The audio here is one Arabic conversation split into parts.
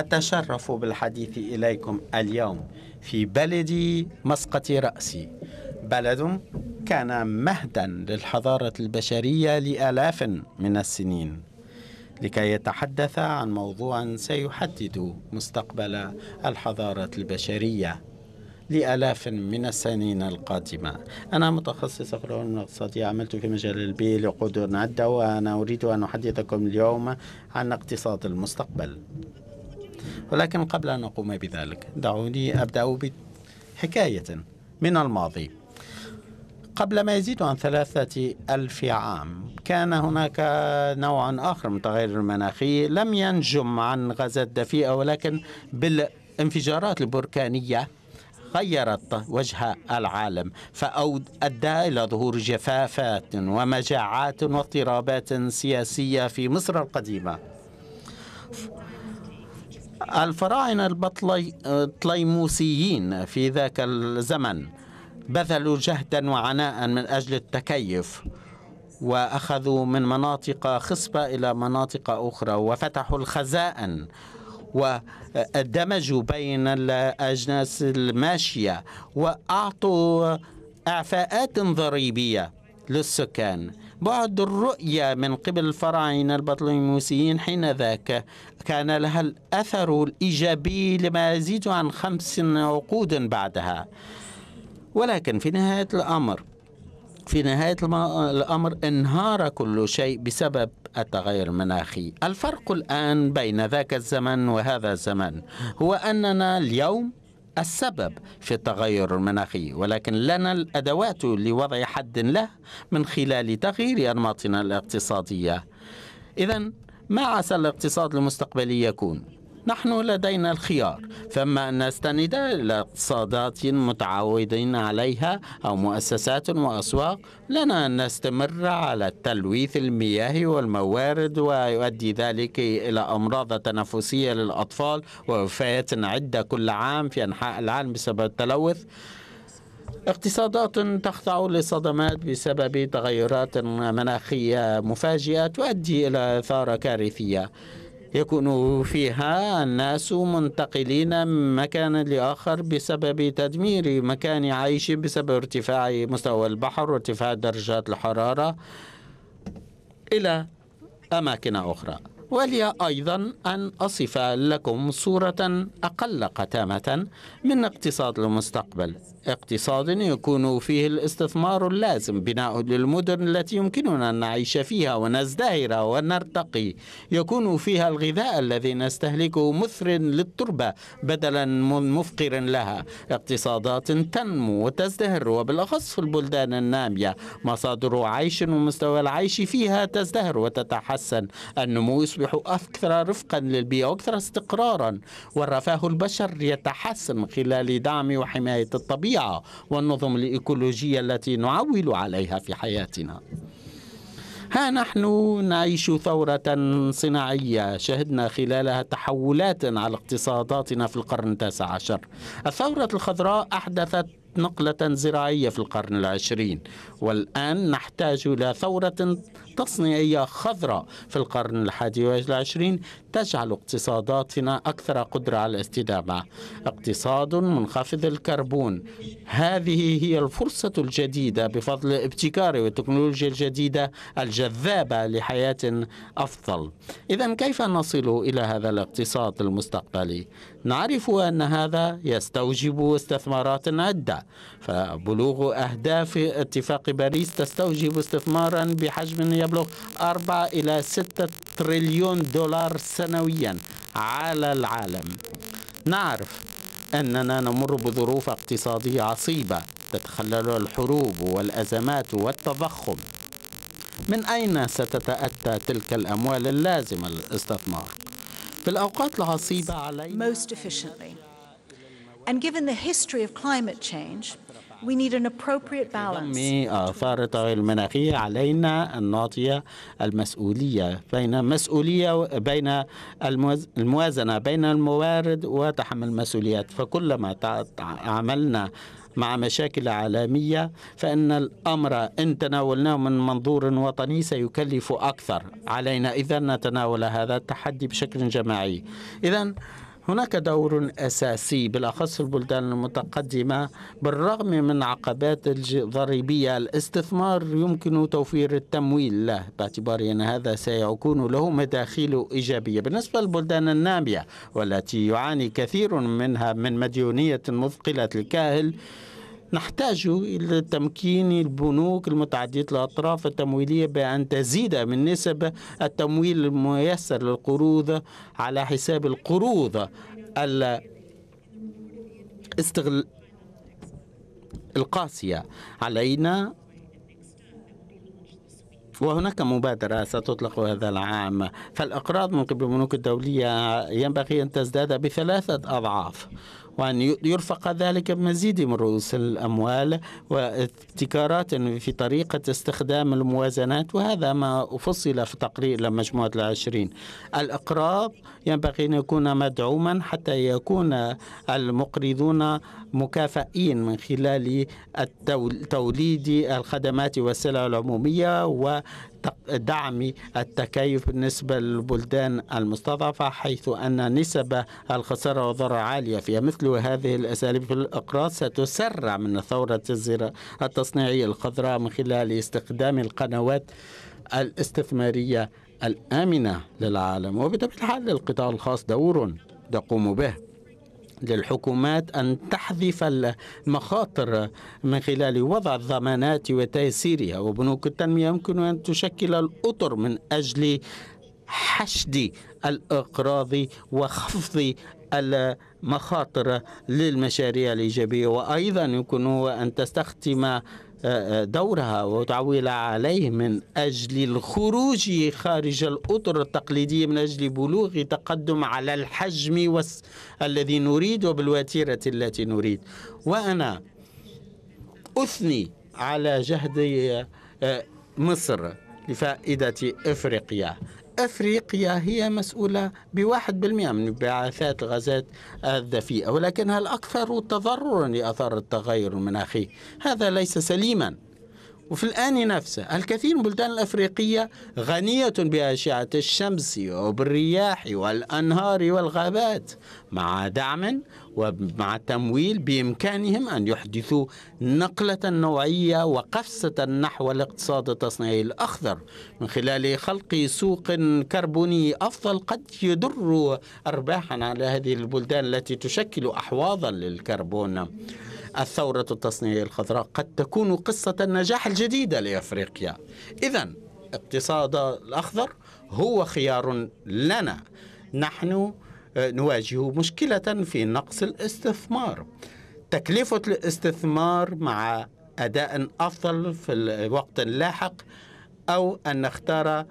أتشرف بالحديث إليكم اليوم في بلدي مسقط رأسي بلد كان مهدا للحضارة البشرية لآلاف من السنين لكي يتحدث عن موضوع سيحدد مستقبل الحضارة البشرية لآلاف من السنين القادمة أنا متخصص في العلوم الاقتصادية عملت في مجال البيئة لقدر عدة وأنا أريد أن أحدثكم اليوم عن اقتصاد المستقبل ولكن قبل أن أقوم بذلك دعوني أبدأ بحكاية من الماضي قبل ما يزيد عن ثلاثة ألف عام كان هناك نوع آخر من التغير المناخي لم ينجم عن غازات دفيئة ولكن بالانفجارات البركانية غيرت وجه العالم فأدى إلى ظهور جفافات ومجاعات واضطرابات سياسية في مصر القديمة الفراعنة البطليموسيين في ذاك الزمن بذلوا جهدا وعناء من أجل التكيف وأخذوا من مناطق خصبة إلى مناطق أخرى وفتحوا الخزائن ودمجوا بين الأجناس الماشية وأعطوا إعفاءات ضريبية للسكان بعد الرؤية من قبل الفراعنة البطليموسيين حين ذاك كان لها الأثر الإيجابي لما يزيد عن خمس عقود بعدها ولكن في نهاية الأمر في نهاية الأمر انهار كل شيء بسبب التغير المناخي الفرق الآن بين ذاك الزمن وهذا الزمن هو أننا اليوم السبب في التغير المناخي ولكن لنا الادوات لوضع حد له من خلال تغيير انماطنا الاقتصاديه اذا ما عسى الاقتصاد المستقبلي يكون نحن لدينا الخيار فما أن نستند إلى اقتصادات متعودين عليها أو مؤسسات وأسواق لنا أن نستمر على تلويث المياه والموارد ويؤدي ذلك إلى أمراض تنفسية للأطفال ووفيات عدة كل عام في أنحاء العالم بسبب التلوث اقتصادات تخضع لصدمات بسبب تغيرات مناخية مفاجئة تؤدي إلى إثارة كارثية يكون فيها الناس منتقلين من مكان لآخر بسبب تدمير مكان عيش بسبب ارتفاع مستوى البحر وارتفاع درجات الحرارة إلى أماكن أخرى ولي أيضا أن أصف لكم صورة أقل قتامة من اقتصاد المستقبل اقتصاد يكون فيه الاستثمار اللازم بناء للمدن التي يمكننا أن نعيش فيها ونزدهر ونرتقي يكون فيها الغذاء الذي نستهلكه مثر للتربة بدلا من مفقر لها اقتصادات تنمو وتزدهر وبالأخص في البلدان النامية مصادر عيش ومستوى العيش فيها تزدهر وتتحسن النمو يصبح يصبح أكثر رفقا للبيئة وأكثر استقرارا والرفاه البشر يتحسن من خلال دعم وحماية الطبيعة والنظم الإيكولوجية التي نعول عليها في حياتنا ها نحن نعيش ثورة صناعية شهدنا خلالها تحولات على اقتصاداتنا في القرن التاسع عشر الثورة الخضراء أحدثت نقلة زراعية في القرن العشرين والآن نحتاج إلى ثورة تصنيعية خضراء في القرن الحادي والعشرين تجعل اقتصاداتنا أكثر قدرة على الاستدامة اقتصاد منخفض الكربون هذه هي الفرصة الجديدة بفضل الابتكار والتكنولوجيا الجديدة الجذابة لحياة أفضل إذا كيف نصل إلى هذا الاقتصاد المستقبلي؟ نعرف أن هذا يستوجب استثمارات عدة فبلوغ أهداف اتفاق باريس تستوجب استثمارا بحجم يبلغ 4 إلى 6 تريليون دولار سنويا على العالم نعرف أننا نمر بظروف اقتصادية عصيبة تتخلل الحروب والأزمات والتضخم من أين ستتأتى تلك الأموال اللازمة للاستثمار؟ في الأوقات العصيبة علينا And given the history of climate change, we need an appropriate balance. آثار آه، التغير المناخي علينا أن نعطي المسؤولية بين مسؤولية بين الموازنة بين الموارد وتحمل المسؤوليات فكلما عملنا مع مشاكل عالمية فإن الأمر إن تناولناه من منظور وطني سيكلف أكثر علينا إذا نتناول هذا التحدي بشكل جماعي إذا هناك دور أساسي بالأخص في البلدان المتقدمة بالرغم من عقبات الضريبية الاستثمار يمكن توفير التمويل له باعتبار أن هذا سيكون له مداخيل إيجابية بالنسبة للبلدان النامية والتي يعاني كثير منها من مديونية مثقلة الكاهل نحتاج إلى تمكين البنوك المتعددة الأطراف التمويلية بأن تزيد من نسب التمويل الميسر للقروض على حساب القروض الاستغل القاسية علينا وهناك مبادرة ستطلق هذا العام فالإقراض من قبل البنوك الدولية ينبغي أن تزداد بثلاثة أضعاف وأن يرفق ذلك بمزيد من رؤوس الأموال وابتكارات في طريقة استخدام الموازنات وهذا ما فصل في تقرير لمجموعة العشرين الإقراض ينبغي أن يكون مدعوما حتى يكون المقرضون مكافئين من خلال توليد الخدمات والسلع العمومية و دعم التكيف بالنسبة للبلدان المستضعفة حيث أن نسب الخسارة والضرر عالية فيها مثل هذه الأساليب في الإقراض ستسرع من ثورة الزراعة التصنيعية الخضراء من خلال استخدام القنوات الاستثمارية الآمنة للعالم وبطبيعة الحال القطاع الخاص دور يقوم به للحكومات أن تحذف المخاطر من خلال وضع الضمانات وتيسيرها وبنوك التنمية يمكن أن تشكل الأطر من أجل حشد الأقراض وخفض المخاطر للمشاريع الإيجابية وأيضا يمكن أن تستخدم دورها وتعويل عليه من أجل الخروج خارج الأطر التقليدية من أجل بلوغ تقدم على الحجم وس... الذي نريد وبالوتيرة التي نريد وأنا أثني على جهد آه، مصر لفائدة إفريقيا أفريقيا هي مسؤولة بواحد بالمئة من انبعاثات الغازات الدفيئة ولكنها الأكثر تضررا لأثار التغير المناخي هذا ليس سليما وفي الآن نفسه الكثير من البلدان الأفريقية غنية بأشعة الشمس وبالرياح والأنهار والغابات مع دعم ومع التمويل بإمكانهم أن يحدثوا نقلة نوعية وقفزة نحو الاقتصاد التصنيعي الأخضر من خلال خلق سوق كربوني أفضل قد يدر أرباحا على هذه البلدان التي تشكل أحواضا للكربون الثورة التصنيعية الخضراء قد تكون قصة النجاح الجديدة لأفريقيا إذا اقتصاد الأخضر هو خيار لنا نحن آه، نواجه مشكلة في نقص الاستثمار تكلفة الاستثمار مع أداء أفضل في الوقت اللاحق أو أن نختار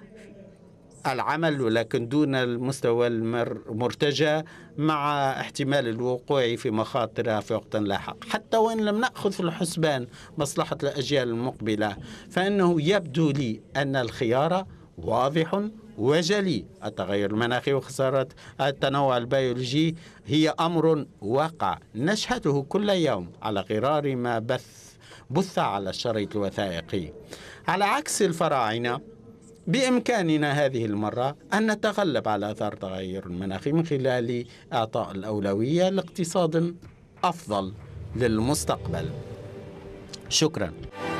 العمل ولكن دون المستوى المرتجى مع احتمال الوقوع في مخاطرها في وقت لاحق حتى وإن لم نأخذ في الحسبان مصلحة الأجيال المقبلة فإنه يبدو لي أن الخيار واضح وجلي التغير المناخي وخسارة التنوع البيولوجي هي أمر واقع نشهده كل يوم على غرار ما بث بث على الشريط الوثائقي على عكس الفراعنة بإمكاننا هذه المرة أن نتغلب على أثار تغير المناخ من خلال إعطاء الأولوية لاقتصاد أفضل للمستقبل شكراً